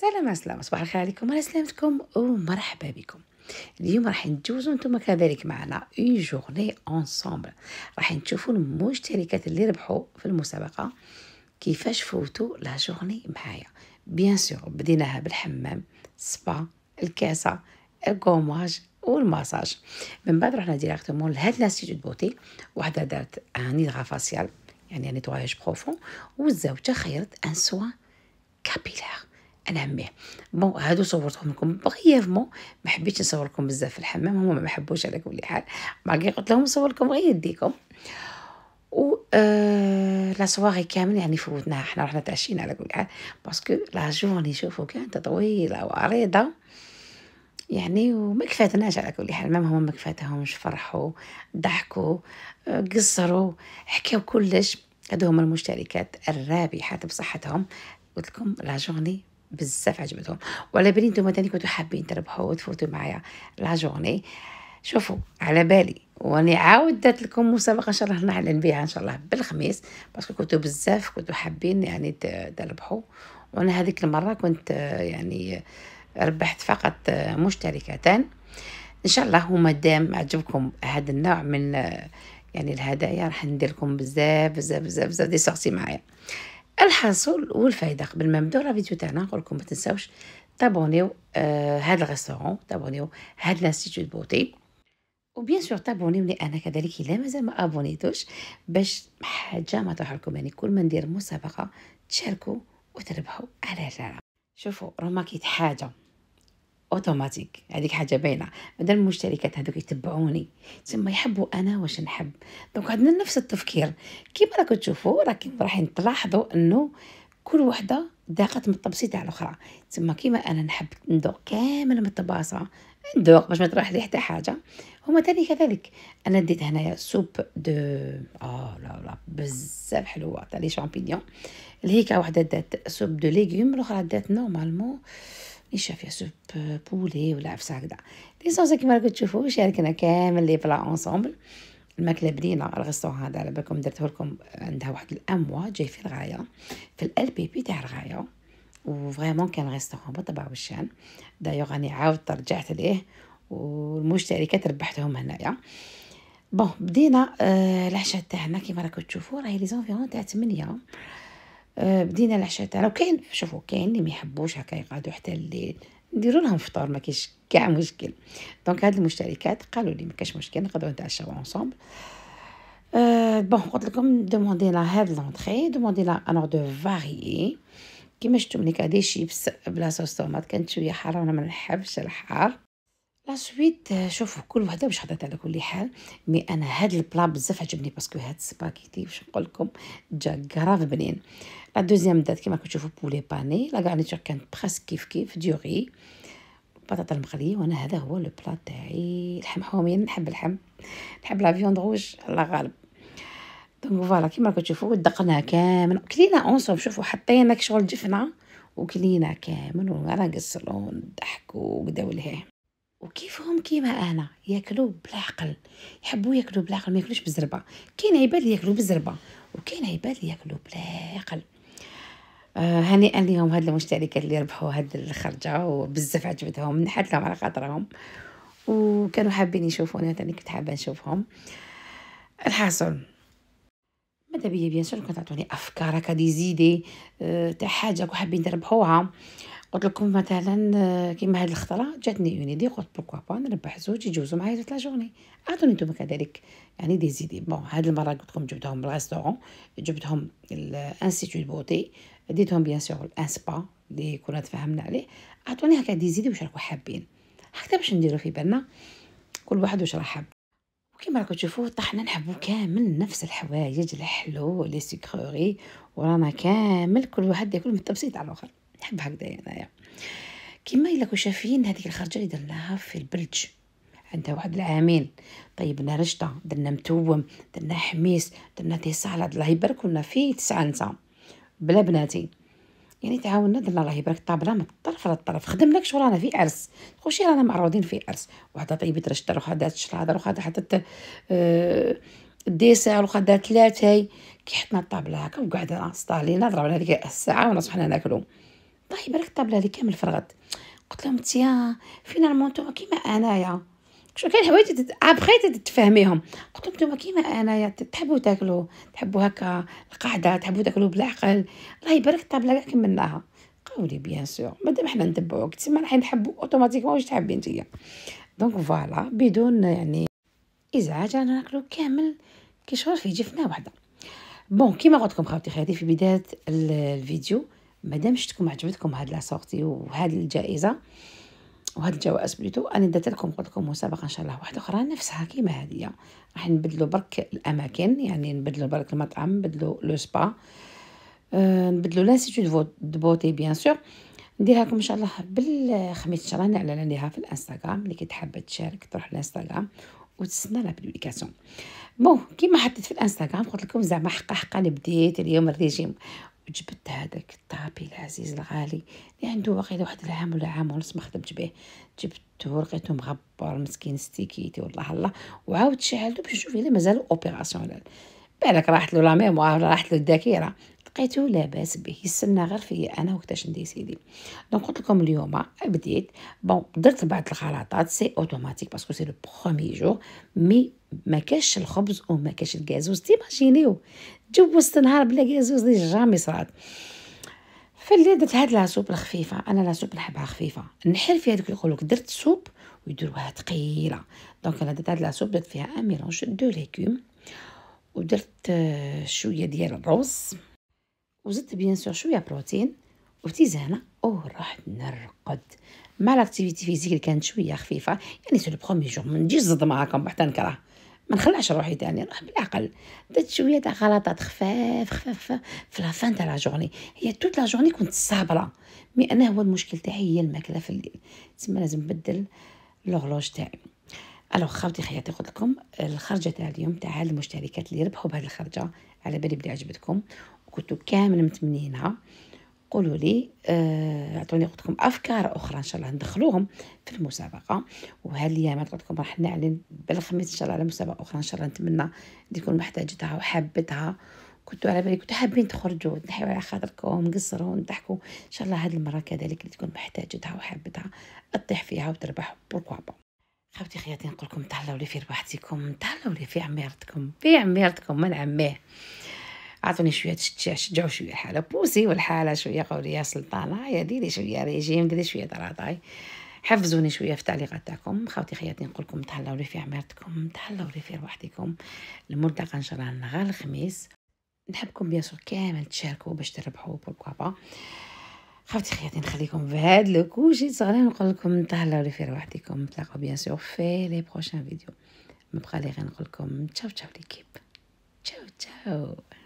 سلام عسلامة صباح الخير عليكم على سلامتكم ومرحبا بكم اليوم راح نتجوزوا نتوما كذلك معنا اون جورني انصامبل راح نشوفوا المشتركات اللي ربحوا في المسابقه كيفاش فوتوا لا جورني معايا بيان سور بديناها بالحمام سبا الكاسه الكوماج والمساج من بعد رحنا ديريكتومون لهاد لانستيتوت بوتي وحده دارت ان هيدغا فاسيال يعني نيتواياج بروفون والزوجه خيرت ان سوا كابيلار العميه بون هادو صورتهم لكم بغيافمون ما حبيتش نصور لكم بزاف في الحمام هما ما حبوش على كل حال باقي قلت لهم نصور لكم غير يديكم و آه، لا سواري كامل يعني فوتناها حنا رحنا تعشينا على كل حال باسكو لا جورني شوفوا كانت طويله وعريضه يعني وما كفاتناش على كل حال مام هما ما كفاتهمش فرحوا ضحكوا آه، قصروا حكاو كلش هادو هما المشتركات الرابحه بصحتهم قلت لكم لا جورني بزاف عجبتهم وعلى بالي نتوما تاني كنتو حابين تربحوا وتفوتوا معايا لا جورني شوفوا على بالي واني عاود لكم مسابقه ان شاء الله نعلن بها ان شاء الله بالخميس باسكو كنتو بزاف كنتو حابين يعني تربحوا وانا هذيك المره كنت آه، يعني آه، ربحت فقط آه، مشتركتان ان شاء الله هما دام عجبكم هذا النوع من يعني الهدايا راح ندير لكم بزاف بزاف بزاف بزاف دي سورسي معايا الحصول والفايده قبل ما نبداو لا فيديو تاعنا نقول لكم ما تنساوش تابونيو آه هاد الريستورون تابونيو هاد لانستيتيو بوتي وبيان سور لي انا كذلك الا مازال ما ابونيتوش باش حاجه ما تروح لكم يعني كل ما ندير مسابقه تشاركوا وتربحوا على الرقم شوفوا راهو كيت حاجه اوتوماتيك هذيك حاجه باينه مادام المشتركات هذوك يتبعوني تما يحبوا انا واش نحب دونك عندنا نفس التفكير كيما راكم تشوفوا راكم رايحين تلاحظوا انه كل وحده ذاقت من الطبسي تاع الاخرى تما كيما انا نحب ندوق كامل من الطباسه ندوق باش ما تروح لي حتى حاجه هما تاني كذلك انا ديت هنايا سوب دو اه لا لا بزاف حلوه تاع لي شامبينيون اللي هي دات سوب دو ليغوم الاخرى دات نورمالمون فيها سوب بولي ولا عفسه هكذا صوص كيما راكم تشوفوا شاركنا كامل لي بلا اونصومبل الماكله بنينه الغسطو هذا على بالكم درته لكم عندها واحد الاموا جاي في الغايه في ال بي بي تاع الغايه وفريمون كان ريستورون بطبع وشان دايوغ راني عاودت رجعت ليه والمشتركات ربحتهم هنايا بون بدينا آه العشاء تاعنا كيما راكم تشوفوا راهي لي زونفيرون تاع 8 آه، بدينا العشاء تاعنا وكاين شوفوا كاين اللي ما يحبوش هكا يقعدوا حتى الليل نديروا لهم فطور ما كاينش كاع مشكل دونك هاد المشتركات قالوا لي ما كاينش مشكل نقدروا نتعشاو اونصومبل أه بون قلت لكم دوموندي لا هاد لونتري دوموندي لا ان دو فاريي كيما شفتوا ملي كادي شيبس بلا صوص طوماط كانت شويه حاره وانا ما نحبش الحار لا آه، سويت شوفوا كل وحده واش حطيت على كل حال مي انا هاد البلا بزاف عجبني باسكو هاد السباكيتي واش نقول لكم جا كراف بنين لا دوزيام دات كيما كتشوفوا بولي باني لا غارنيتور كانت بريسك كيف كيف ديوري بطاطا المقليه وانا هذا هو لو بلا تاعي لحم حومين نحب اللحم نحب لا فيوند دروج الله غالب دونك فوالا كيما كتشوفوا دقناه كامل كلينا اونصوم شوفوا حطينا شغل جفنه وكلينا كامل وانا قصروا ضحكوا وقداو الهام وكيفهم كيما انا ياكلوا بالعقل يحبوا ياكلوا بالعقل ما ياكلوش بالزربه كاين عباد ياكلوا بالزربه وكاين عباد ياكلوا بالعقل آه، هنيئا لهم هاد المشتركات اللي ربحوا هاد الخرجه وبزاف عجبتهم نحت لهم على خاطرهم وكانوا حابين يشوفوني وانا كنت حابه نشوفهم الحاصل ماذا بيا بيان سور كنت تعطوني افكار هكا دي زيدي آه، تاع حاجه كو حابين تربحوها قلت لكم مثلا آه، كيما هاد الخطره جاتني اون ايدي قلت بوكوا با نربح زوج يجوزو معايا لا جورني اعطوني نتوما كذلك يعني دي زيدي بون هاد المره قلت لكم جبتهم الريستورون جبتهم الانستيتوت بوتي ديتهم بيان سور الان سبا اللي كنا تفاهمنا عليه اعطوني هكا دي زيدي واش راكو حابين هكذا باش نديرو في بالنا كل واحد واش راه حاب وكيما راكو تشوفوا طحنا نحبو كامل نفس الحوايج الحلو لي سكروري ورانا كامل كل واحد ياكل من التبسيط على الاخر نحب هكذا يعني انايا كيما الا كشافين هذيك الخرجه اللي درناها في البلج عندها واحد العامين طيبنا رشطه درنا متوم درنا حميس درنا تيصالة الله يبارك كنا فيه تسعة نتا بلا بناتي يعني تعاوننا درنا الله يبارك الطابله من الطرف للطرف خدمنا كشغل رانا في عرس خوشي رانا معروضين في عرس واحده طيبت رشطه روحها دات شلاضه روحها حطت أه الديسير وخا دارت لاتاي كي حطنا الطابله هكا وقعدنا سطالينا ضربنا ديك الساعه ونا ناكلو الله يبارك الطابله هذه كامل فرغت قلت لهم تيا فين المونتوما كيما انايا شو كاين حوايج ابخي تتفهميهم قلت لهم نتوما كيما انايا تحبوا تاكلوا تحبوا هكا القاعده تحبوا تاكلوا بالعقل الله يبارك الطابله كاع كملناها قولي بيان سور مادام حنا نتبعوك تسمى راح نحبوا اوتوماتيكمون واش تحبي نتيا دونك فوالا بدون يعني ازعاج انا ناكلو كامل كيشغل في جفنه واحده بون كيما قلت لكم خاوتي خاوتي في بدايه الفيديو مادام شفتكم عجبتكم هاد لا سورتي وهاد الجائزه وهاد الجوائز بليتو انا درت لكم قلت لكم مسابقه ان شاء الله واحده اخرى نفسها كيما هادية راح نبدلو برك الاماكن يعني نبدلو برك المطعم نبدلو لو سبا أه نبدلو لانستيتو دو بوتي بيان سور نديرها لكم ان شاء الله بالخميس ان شاء الله نعلن عليها في الانستغرام اللي كي تحب تشارك تروح الانستغرام وتسنى لا بوبليكاسيون بون كيما حطيت في الانستغرام قلت لكم زعما حقا حقا بديت اليوم الريجيم جبت هذاك الطابي العزيز الغالي اللي عنده واقيلا واحد العام ولا عام ونص ما خدمت به جبته لقيته مغبر مسكين ستيكيتي والله الله وعاود شعلته باش نشوف الا مازال اوبيراسيونيل بالك راحت له لا ميموار راحت له الذاكره لقيتو لاباس به يستنى غير فيا انا وقتاش ندي سيدي دونك قلت لكم اليوم آه، بديت بون درت بعض الغلطات سي اوتوماتيك باسكو سي لو برومي جور مي ما كاش الخبز وما كاش الكازوز تيماجينيو تجوزت وسط النهار بلا كازوز لي جامي صرات فاللي درت هاد لاسوب الخفيفه انا لاسوب نحبها خفيفه نحل فيها دوك يقولك درت سوب ويديروها ثقيله دونك انا درت هاد لاسوب درت فيها ان ميلونج دو ليكوم ودرت آه، شويه ديال الرز وزدت بيان سور شويه بروتين او رحت نرقد مع لاكتيفيتي فيزيك اللي كانت شويه خفيفه يعني سو لو برومي جور منجيش نجيش زد معاكم حتى نكره ما نخلعش روحي تاني نروح بالعقل درت شويه تاع غلطات خفاف خفاف خفاف في لافان تاع لا جورني هي توت لا جورني كنت صابره مي انا هو المشكل تاعي هي الماكله في الليل تسمى لازم نبدل لوغلوج تاعي الوغ خاوتي خياتي قلت لكم الخرجه تاع اليوم تاع المشتركات اللي ربحوا بهذه الخرجه على بالي بلي عجبتكم وكنتو كامل متمنينها قولوا لي اعطوني آه، قلتكم افكار اخرى ان شاء الله ندخلوهم في المسابقه وهالايام قلت لكم راح نعلن بالخميس ان شاء الله على مسابقه اخرى ان شاء الله نتمنى تكون محتاجتها وحبتها كنتوا على بالي كنتوا حابين تخرجوا تنحيوا على خاطركم نقصروا نضحكوا ان شاء الله هذه المره كذلك اللي تكون محتاجتها وحابتها تطيح فيها وتربح بوركوا با خاوتي خياتي نقول لكم تهلاو لي في رواحتكم تهلاو لي في عميرتكم في عميرتكم من عميه عطوني شويه شجعوا شويه حاله بوسي والحاله شويه قولي يا سلطانه آه، يا ديري شويه ريجيم ديري شويه طراطاي حفزوني شويه في تعليقات تاعكم خاوتي خياتي نقول لكم تهلاو لي في عمارتكم تهلاو لي في رواحتكم الملتقى ان شاء الله نهار الخميس نحبكم بيان سور كامل تشاركوا باش تربحوا بوركوا خاوتي خياتي نخليكم في هاد لوكوشي صغير نقول لكم تهلاو لي في رواحتكم نتلاقاو بيان سور في لي بروشان فيديو مبقى لي غير نقول لكم تشاو تشاو ليكيب تشاو تشاو